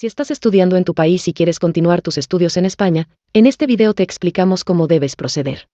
Si estás estudiando en tu país y quieres continuar tus estudios en España, en este video te explicamos cómo debes proceder.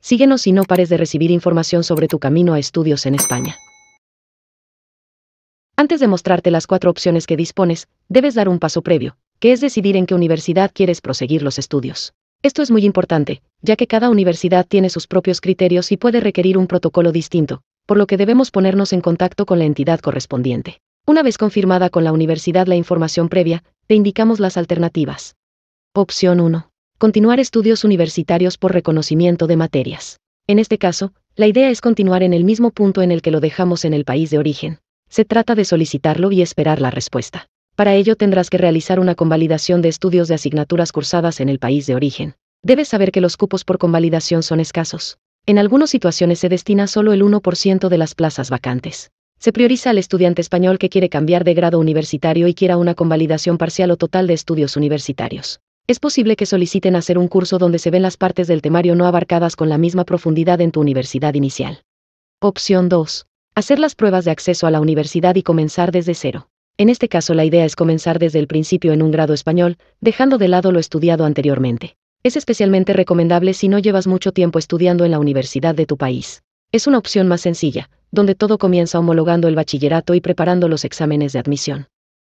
Síguenos y no pares de recibir información sobre tu camino a estudios en España. Antes de mostrarte las cuatro opciones que dispones, debes dar un paso previo, que es decidir en qué universidad quieres proseguir los estudios. Esto es muy importante, ya que cada universidad tiene sus propios criterios y puede requerir un protocolo distinto, por lo que debemos ponernos en contacto con la entidad correspondiente. Una vez confirmada con la universidad la información previa, te indicamos las alternativas. Opción 1. Continuar estudios universitarios por reconocimiento de materias. En este caso, la idea es continuar en el mismo punto en el que lo dejamos en el país de origen. Se trata de solicitarlo y esperar la respuesta. Para ello tendrás que realizar una convalidación de estudios de asignaturas cursadas en el país de origen. Debes saber que los cupos por convalidación son escasos. En algunas situaciones se destina solo el 1% de las plazas vacantes. Se prioriza al estudiante español que quiere cambiar de grado universitario y quiera una convalidación parcial o total de estudios universitarios. Es posible que soliciten hacer un curso donde se ven las partes del temario no abarcadas con la misma profundidad en tu universidad inicial. Opción 2. Hacer las pruebas de acceso a la universidad y comenzar desde cero. En este caso la idea es comenzar desde el principio en un grado español, dejando de lado lo estudiado anteriormente. Es especialmente recomendable si no llevas mucho tiempo estudiando en la universidad de tu país. Es una opción más sencilla, donde todo comienza homologando el bachillerato y preparando los exámenes de admisión.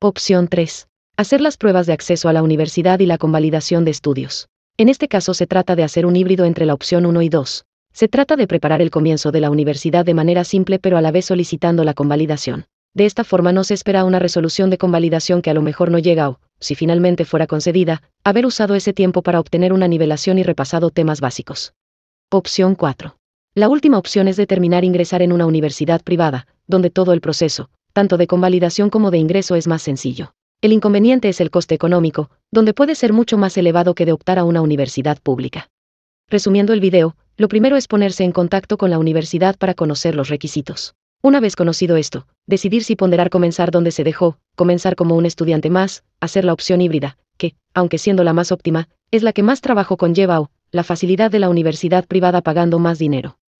Opción 3. Hacer las pruebas de acceso a la universidad y la convalidación de estudios. En este caso se trata de hacer un híbrido entre la opción 1 y 2. Se trata de preparar el comienzo de la universidad de manera simple pero a la vez solicitando la convalidación. De esta forma no se espera una resolución de convalidación que a lo mejor no llega o, si finalmente fuera concedida, haber usado ese tiempo para obtener una nivelación y repasado temas básicos. Opción 4. La última opción es determinar ingresar en una universidad privada, donde todo el proceso, tanto de convalidación como de ingreso, es más sencillo. El inconveniente es el coste económico, donde puede ser mucho más elevado que de optar a una universidad pública. Resumiendo el video, lo primero es ponerse en contacto con la universidad para conocer los requisitos. Una vez conocido esto, decidir si ponderar comenzar donde se dejó, comenzar como un estudiante más, hacer la opción híbrida, que, aunque siendo la más óptima, es la que más trabajo conlleva o, la facilidad de la universidad privada pagando más dinero.